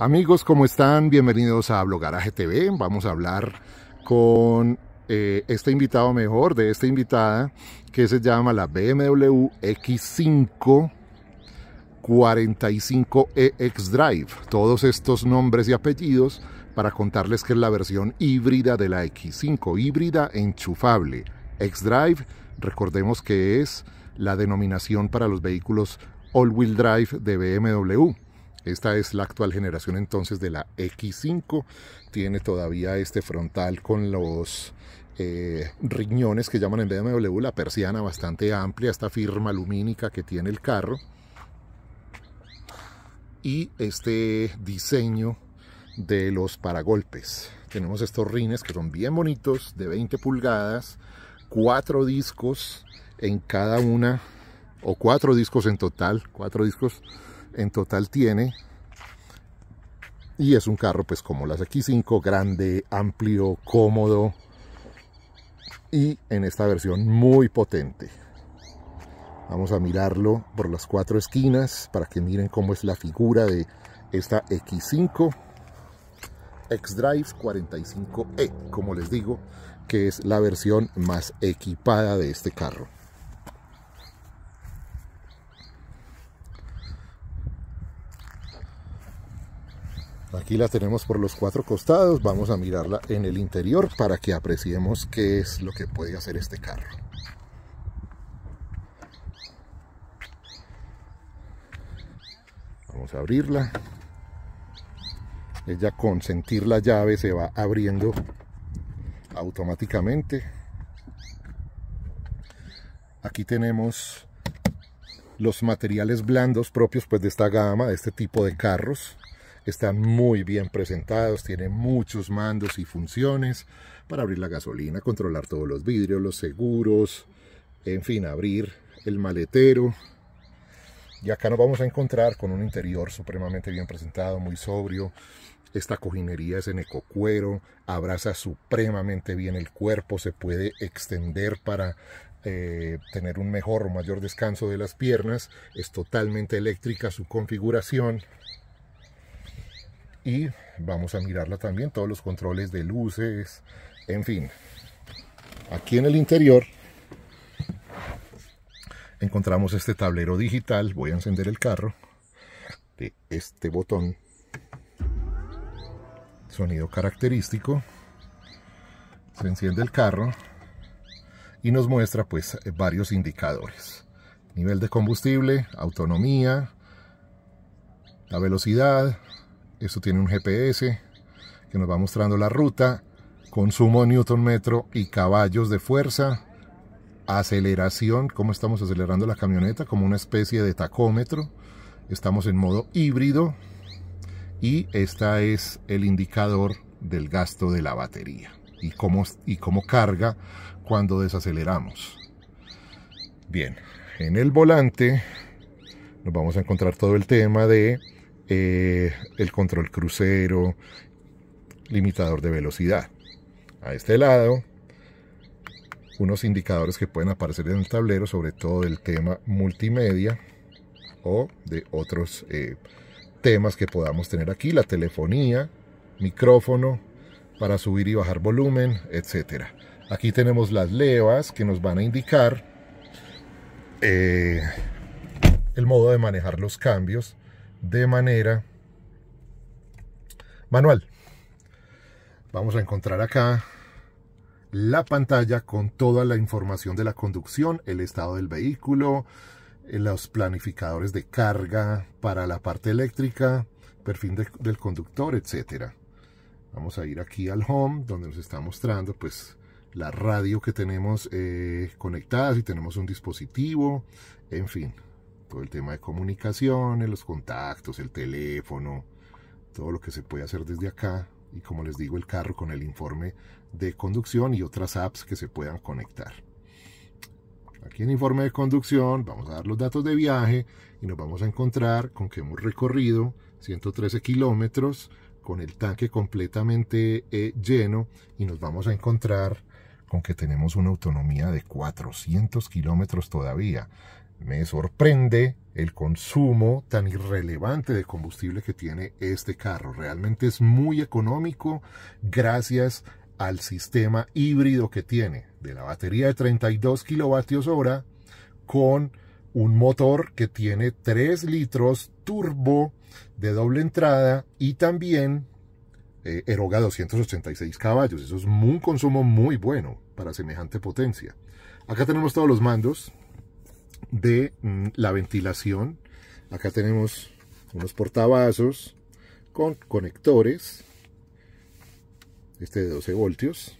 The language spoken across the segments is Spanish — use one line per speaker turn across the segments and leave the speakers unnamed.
Amigos, ¿cómo están? Bienvenidos a Blogaraje TV. Vamos a hablar con eh, este invitado mejor, de esta invitada, que se llama la BMW X5 45EX Drive. Todos estos nombres y apellidos para contarles que es la versión híbrida de la X5, híbrida enchufable. X Drive, recordemos que es la denominación para los vehículos all-wheel drive de BMW. Esta es la actual generación entonces de la X5. Tiene todavía este frontal con los eh, riñones que llaman en BMW, la persiana bastante amplia, esta firma lumínica que tiene el carro. Y este diseño de los paragolpes. Tenemos estos rines que son bien bonitos, de 20 pulgadas, cuatro discos en cada una, o cuatro discos en total, cuatro discos en total tiene. Y es un carro pues como las X5, grande, amplio, cómodo y en esta versión muy potente. Vamos a mirarlo por las cuatro esquinas para que miren cómo es la figura de esta X5 X-Drive 45E, como les digo, que es la versión más equipada de este carro. Aquí la tenemos por los cuatro costados, vamos a mirarla en el interior para que apreciemos qué es lo que puede hacer este carro. Vamos a abrirla. Ella con sentir la llave se va abriendo automáticamente. Aquí tenemos los materiales blandos propios pues, de esta gama, de este tipo de carros están muy bien presentados, tienen muchos mandos y funciones para abrir la gasolina, controlar todos los vidrios, los seguros, en fin, abrir el maletero. Y acá nos vamos a encontrar con un interior supremamente bien presentado, muy sobrio. Esta cojinería es en ecocuero, abraza supremamente bien el cuerpo, se puede extender para eh, tener un mejor o mayor descanso de las piernas. Es totalmente eléctrica su configuración y vamos a mirarla también, todos los controles de luces, en fin. Aquí en el interior encontramos este tablero digital, voy a encender el carro, de este botón, sonido característico, se enciende el carro y nos muestra pues varios indicadores, nivel de combustible, autonomía, la velocidad, esto tiene un GPS que nos va mostrando la ruta, consumo newton metro y caballos de fuerza, aceleración, cómo estamos acelerando la camioneta, como una especie de tacómetro. Estamos en modo híbrido y esta es el indicador del gasto de la batería y cómo, y cómo carga cuando desaceleramos. Bien, en el volante nos vamos a encontrar todo el tema de eh, el control crucero, limitador de velocidad. A este lado, unos indicadores que pueden aparecer en el tablero, sobre todo del tema multimedia o de otros eh, temas que podamos tener aquí, la telefonía, micrófono, para subir y bajar volumen, etc. Aquí tenemos las levas que nos van a indicar eh, el modo de manejar los cambios de manera manual. Vamos a encontrar acá la pantalla con toda la información de la conducción, el estado del vehículo, eh, los planificadores de carga para la parte eléctrica, perfil del conductor, etcétera. Vamos a ir aquí al home donde nos está mostrando pues la radio que tenemos eh, conectada, si tenemos un dispositivo, en fin todo el tema de comunicaciones, los contactos, el teléfono, todo lo que se puede hacer desde acá. Y como les digo, el carro con el informe de conducción y otras apps que se puedan conectar. Aquí en informe de conducción vamos a dar los datos de viaje y nos vamos a encontrar con que hemos recorrido 113 kilómetros con el tanque completamente eh, lleno y nos vamos a encontrar con que tenemos una autonomía de 400 kilómetros todavía. Me sorprende el consumo tan irrelevante de combustible que tiene este carro. Realmente es muy económico gracias al sistema híbrido que tiene de la batería de 32 kilovatios hora con un motor que tiene 3 litros turbo de doble entrada y también eh, eroga 286 caballos. Eso es un consumo muy bueno para semejante potencia. Acá tenemos todos los mandos, de mm, la ventilación. Acá tenemos unos portavasos con conectores, este de 12 voltios.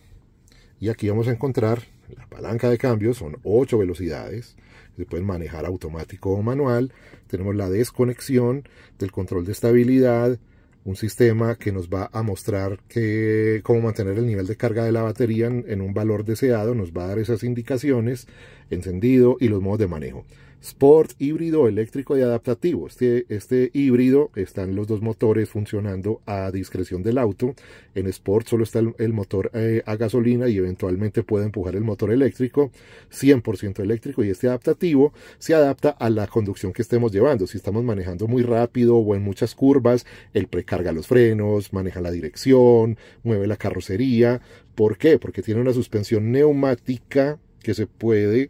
Y aquí vamos a encontrar la palanca de cambio, son 8 velocidades, se pueden manejar automático o manual. Tenemos la desconexión del control de estabilidad, un sistema que nos va a mostrar que, cómo mantener el nivel de carga de la batería en, en un valor deseado, nos va a dar esas indicaciones, encendido y los modos de manejo. Sport híbrido eléctrico y adaptativo. Este, este, híbrido están los dos motores funcionando a discreción del auto. En Sport solo está el, motor eh, a gasolina y eventualmente puede empujar el motor eléctrico, 100% eléctrico. Y este adaptativo se adapta a la conducción que estemos llevando. Si estamos manejando muy rápido o en muchas curvas, el precarga los frenos, maneja la dirección, mueve la carrocería. ¿Por qué? Porque tiene una suspensión neumática que se puede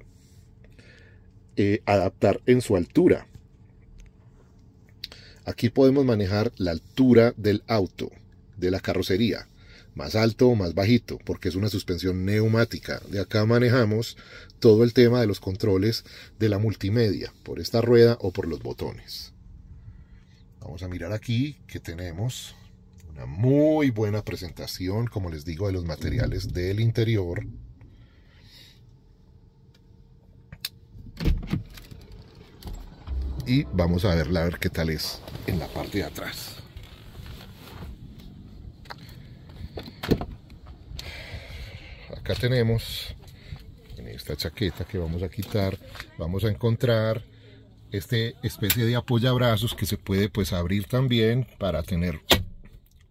eh, adaptar en su altura. Aquí podemos manejar la altura del auto, de la carrocería, más alto o más bajito, porque es una suspensión neumática. De acá manejamos todo el tema de los controles de la multimedia, por esta rueda o por los botones. Vamos a mirar aquí que tenemos una muy buena presentación, como les digo, de los materiales del interior. y vamos a verla a ver qué tal es en la parte de atrás. Acá tenemos en esta chaqueta que vamos a quitar, vamos a encontrar este especie de apoyabrazos que se puede pues abrir también para tener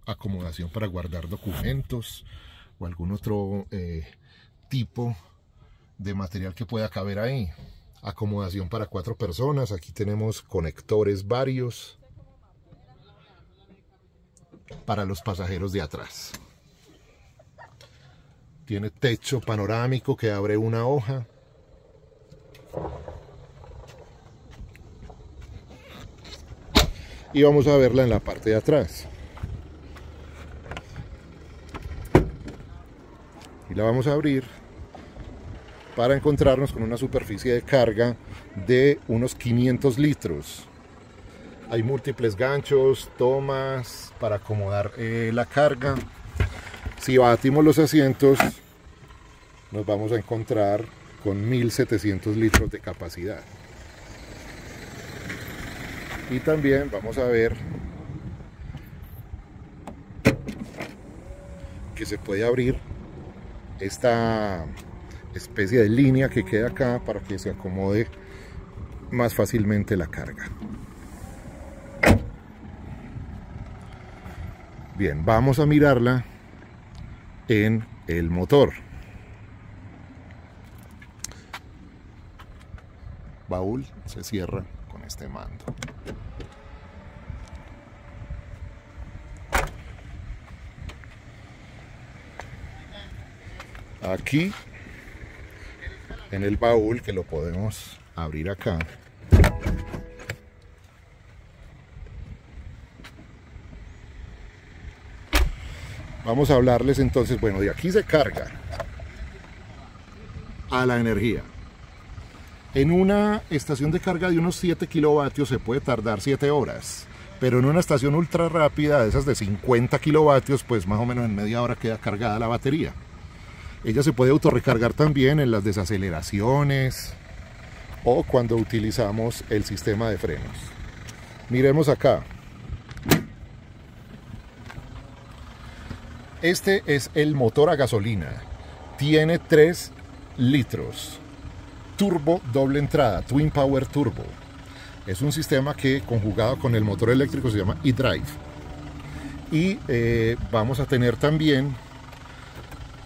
acomodación para guardar documentos o algún otro eh, tipo de material que pueda caber ahí acomodación para cuatro personas. Aquí tenemos conectores varios para los pasajeros de atrás. Tiene techo panorámico que abre una hoja. Y vamos a verla en la parte de atrás. Y la vamos a abrir para encontrarnos con una superficie de carga de unos 500 litros. Hay múltiples ganchos, tomas para acomodar eh, la carga. Si batimos los asientos, nos vamos a encontrar con 1700 litros de capacidad. Y también vamos a ver que se puede abrir esta especie de línea que queda acá para que se acomode más fácilmente la carga. Bien, vamos a mirarla en el motor. Baúl se cierra con este mando. Aquí en el baúl que lo podemos abrir acá vamos a hablarles entonces bueno de aquí se carga a la energía en una estación de carga de unos 7 kilovatios se puede tardar 7 horas pero en una estación ultra rápida de esas de 50 kilovatios pues más o menos en media hora queda cargada la batería ella se puede autorrecargar también en las desaceleraciones o cuando utilizamos el sistema de frenos. Miremos acá. Este es el motor a gasolina. Tiene 3 litros. Turbo doble entrada, Twin Power Turbo. Es un sistema que conjugado con el motor eléctrico se llama E-Drive. Y eh, vamos a tener también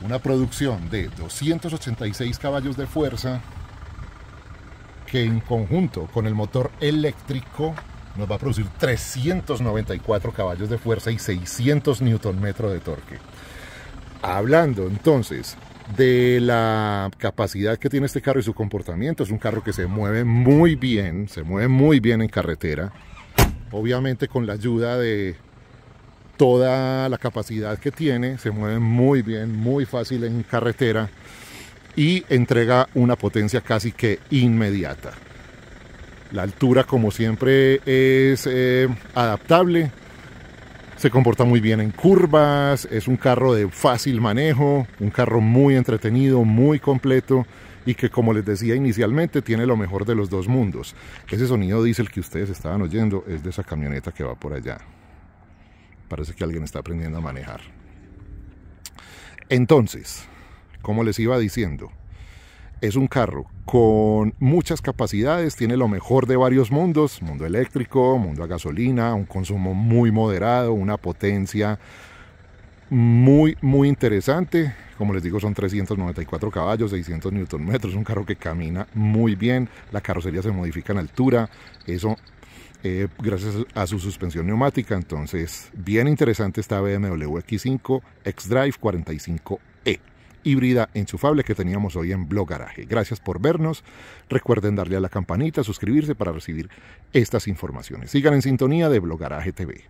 una producción de 286 caballos de fuerza que en conjunto con el motor eléctrico nos va a producir 394 caballos de fuerza y 600 newton Nm de torque. Hablando entonces de la capacidad que tiene este carro y su comportamiento, es un carro que se mueve muy bien, se mueve muy bien en carretera, obviamente con la ayuda de toda la capacidad que tiene, se mueve muy bien, muy fácil en carretera y entrega una potencia casi que inmediata. La altura, como siempre, es eh, adaptable, se comporta muy bien en curvas, es un carro de fácil manejo, un carro muy entretenido, muy completo y que como les decía inicialmente tiene lo mejor de los dos mundos. Ese sonido el que ustedes estaban oyendo es de esa camioneta que va por allá. Parece que alguien está aprendiendo a manejar. Entonces, como les iba diciendo, es un carro con muchas capacidades, tiene lo mejor de varios mundos, mundo eléctrico, mundo a gasolina, un consumo muy moderado, una potencia muy, muy interesante. Como les digo, son 394 caballos, 600 newton metros, un carro que camina muy bien, la carrocería se modifica en altura, eso eh, gracias a su suspensión neumática. Entonces, bien interesante esta BMW X5 X-Drive 45E híbrida enchufable que teníamos hoy en Blog Garaje. Gracias por vernos. Recuerden darle a la campanita, suscribirse para recibir estas informaciones. Sigan en sintonía de Blog TV.